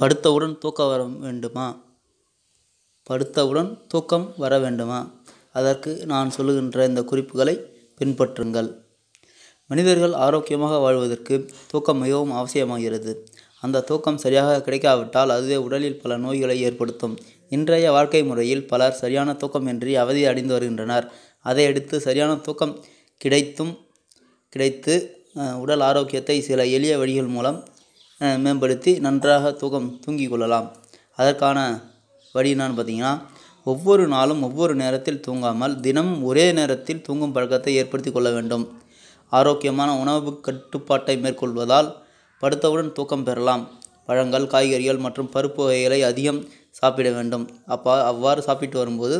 படுத்தவுடன் தூக்கம் வர வேண்டுமா படுத்தவுடன் தூக்கம் வர வேண்டுமா அதற்கு நான் சொல்லுகின்ற இந்த குறிப்புகளை பின்பற்றுங்கள் மனிதர்கள் ஆரோக்கியமாக வாழ்வதற்கு தூக்கம் மிகவும் அவசியமாகிறது அந்த தூக்கம் சரியாக கிடைக்காவிட்டால் அதுவே உடலில் பல நோய்களை ஏற்படுத்தும் இன்றைய வாழ்க்கை முறையில் பலர் சரியான தூக்கம் இன்றி அவதி அடைந்து வருகின்றனர் அதையடுத்து சரியான தூக்கம் கிடைத்தும் கிடைத்து உடல் ஆரோக்கியத்தை சில எளிய வழிகள் மூலம் மேம்படுத்தி நன்றாக தூக்கம் தூங்கிக் கொள்ளலாம் அதற்கான வழி என்னான்னு பார்த்தீங்கன்னா ஒவ்வொரு நாளும் ஒவ்வொரு நேரத்தில் தூங்காமல் தினம் ஒரே நேரத்தில் தூங்கும் பழக்கத்தை ஏற்படுத்தி கொள்ள வேண்டும் ஆரோக்கியமான உணவு கட்டுப்பாட்டை மேற்கொள்வதால் படுத்தவுடன் தூக்கம் பெறலாம் பழங்கள் காய்கறிகள் மற்றும் பருப்பு வகைகளை அதிகம் சாப்பிட வேண்டும் அப்பா அவ்வாறு சாப்பிட்டு வரும்போது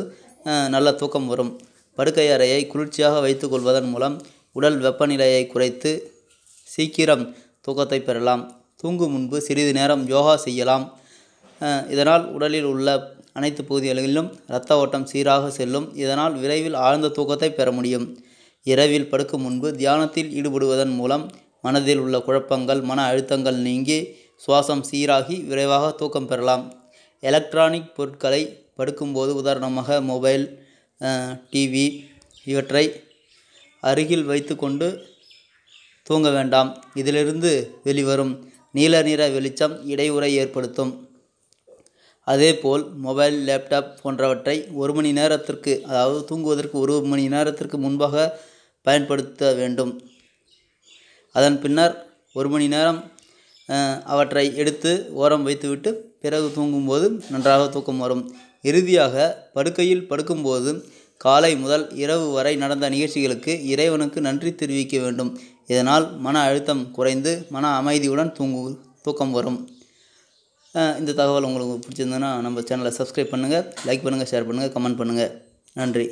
நல்ல தூக்கம் வரும் படுக்கை அறையை குளிர்ச்சியாக வைத்து கொள்வதன் மூலம் உடல் வெப்பநிலையை குறைத்து சீக்கிரம் தூக்கத்தை பெறலாம் தூங்கும் முன்பு சிறிது நேரம் யோகா செய்யலாம் இதனால் உடலில் உள்ள அனைத்து பகுதிகளிலும் இரத்த ஓட்டம் சீராக செல்லும் இதனால் விரைவில் ஆழ்ந்த தூக்கத்தை பெற முடியும் இரவில் படுக்கும் முன்பு தியானத்தில் ஈடுபடுவதன் மூலம் மனதில் உள்ள குழப்பங்கள் மன அழுத்தங்கள் நீங்கி சுவாசம் சீராகி விரைவாக தூக்கம் பெறலாம் எலக்ட்ரானிக் பொருட்களை படுக்கும்போது உதாரணமாக மொபைல் டிவி இவற்றை அருகில் வைத்து கொண்டு தூங்க வேண்டாம் இதிலிருந்து வெளிவரும் நீல நிற வெளிச்சம் இடையூறை ஏற்படுத்தும் அதேபோல் மொபைல் லேப்டாப் போன்றவற்றை ஒரு மணி நேரத்திற்கு அதாவது தூங்குவதற்கு ஒரு மணி நேரத்திற்கு முன்பாக பயன்படுத்த வேண்டும் அதன் பின்னர் ஒரு மணி நேரம் அவற்றை எடுத்து ஓரம் வைத்துவிட்டு பிறகு தூங்கும்போது நன்றாக தூக்கம் வரும் இறுதியாக படுக்கையில் படுக்கும்போது காலை முதல் இரவு வரை நடந்த நிகழ்ச்சிகளுக்கு இறைவனுக்கு நன்றி தெரிவிக்க வேண்டும் இதனால் மன அழுத்தம் குறைந்து மன அமைதியுடன் தூங்கு தூக்கம் வரும் இந்த தகவல் உங்களுக்கு பிடிச்சிருந்ததுன்னா நம்ம சேனலை சப்ஸ்கிரைப் பண்ணுங்கள் லைக் பண்ணுங்கள் ஷேர் பண்ணுங்கள் கமெண்ட் பண்ணுங்கள் நன்றி